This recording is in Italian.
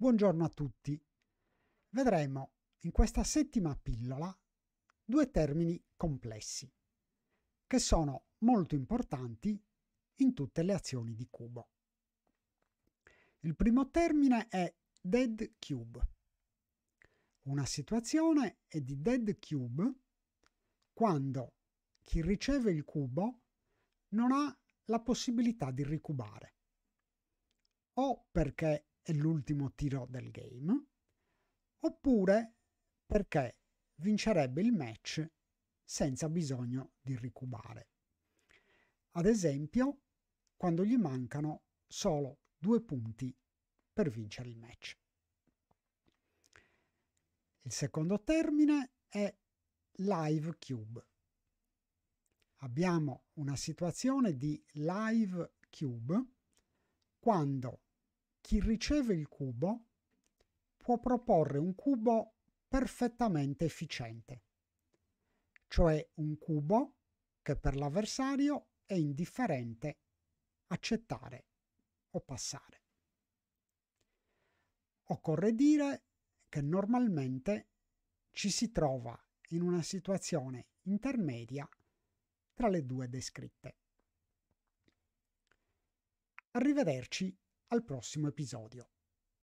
Buongiorno a tutti. Vedremo in questa settima pillola due termini complessi che sono molto importanti in tutte le azioni di cubo. Il primo termine è dead cube. Una situazione è di dead cube quando chi riceve il cubo non ha la possibilità di ricubare o perché è l'ultimo tiro del game, oppure perché vincerebbe il match senza bisogno di ricubare. Ad esempio, quando gli mancano solo due punti per vincere il match. Il secondo termine è live cube. Abbiamo una situazione di live cube quando chi riceve il cubo può proporre un cubo perfettamente efficiente, cioè un cubo che per l'avversario è indifferente accettare o passare. Occorre dire che normalmente ci si trova in una situazione intermedia tra le due descritte. Arrivederci al prossimo episodio.